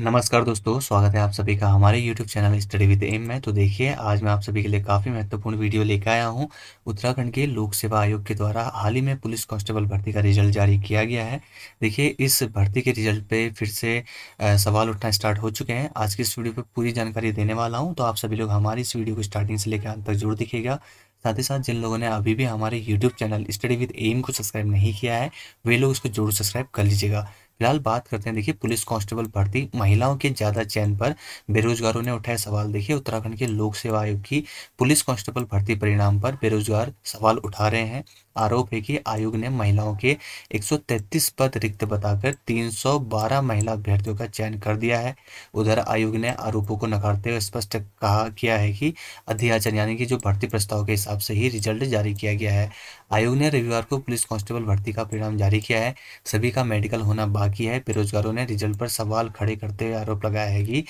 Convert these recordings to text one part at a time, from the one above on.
नमस्कार दोस्तों स्वागत है आप सभी का हमारे YouTube channel study with M में तो देखिए आज मैं आप सभी के लिए काफ़ी महत्वपूर्ण वीडियो लेकर आया हूं उत्तराखंड के लोक सेवा आयोग के द्वारा हाल ही में पुलिस कांस्टेबल भर्ती का रिजल्ट जारी किया गया है देखिए इस भर्ती के रिजल्ट पे फिर से सवाल उठना स्टार्ट हो चुके हैं आज की इस वीडियो पर पूरी जानकारी देने वाला हूँ तो आप सभी लोग हमारी इस वीडियो को स्टार्टिंग से लेकर अंत तक जरूर दिखेगा साथ ही साथ जिन लोगों ने अभी भी हमारे YouTube channel study with M को सब्सक्राइब नहीं किया है वे लोग उसको जरूर सब्सक्राइब कर लीजिएगा फिलहाल बात करते हैं देखिए पुलिस कांस्टेबल भर्ती महिलाओं के ज्यादा चयन पर बेरोजगारों ने उठाए सवाल देखिए उत्तराखंड के लोक सेवा आयोग की पुलिस कांस्टेबल भर्ती परिणाम पर बेरोजगार सवाल उठा रहे हैं आरोप है कि आयोग ने महिलाओं के 133 पद रिक्त बताकर 312 महिला अभ्यर्थियों का चयन कर दिया है उधर आयोग ने आरोपों को नकारते हुए स्पष्ट कहा किया है कि अध्याचन यानी कि जो भर्ती प्रस्ताव के हिसाब से ही रिजल्ट जारी किया गया है आयोग ने रविवार को पुलिस कांस्टेबल भर्ती का परिणाम जारी किया है सभी का मेडिकल होना बाकी किया है बेरोजगारों ने रिजल्ट पर सवाल खड़े करते हुए आरोप लगाया है कि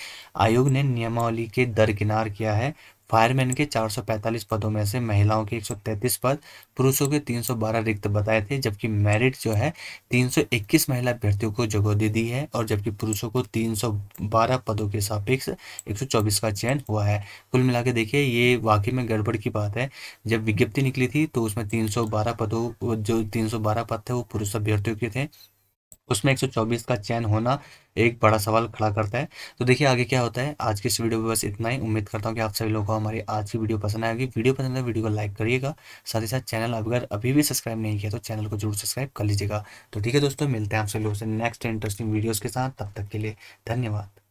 आयोग ने नियमावली के दरकिनार किया है फायरमैन के 445 पदों में से महिलाओं के 133 पद पुरुषों के 312 रिक्त बताए थे जबकि मेरिट जो है 321 महिला अभ्यर्थियों को जगह दे दी है और जबकि पुरुषों को 312 पदों के सापेक्ष 124 का चयन हुआ है कुल मिला के देखिए ये वाकई में गड़बड़ की बात है जब विज्ञप्ति निकली थी तो उसमें 312 पदों जो 312 पद थे वो पुरुष अभ्यर्थियों के थे उसमें 124 का चयन होना एक बड़ा सवाल खड़ा करता है तो देखिए आगे क्या होता है आज की इस वीडियो में बस इतना ही उम्मीद करता हूँ कि आप सभी लोगों को हमारी आज की वीडियो पसंद आएगी वीडियो पसंद है वीडियो को लाइक करिएगा साथ ही साथ चैनल अगर अभी भी सब्सक्राइब नहीं किया तो चैनल को जरूर सब्सक्राइब कर लीजिएगा तो ठीक है दोस्तों मिलते हैं आप सभी लोगों से नेक्स्ट इंटरेस्टिंग वीडियोज़ के साथ तब तक के लिए धन्यवाद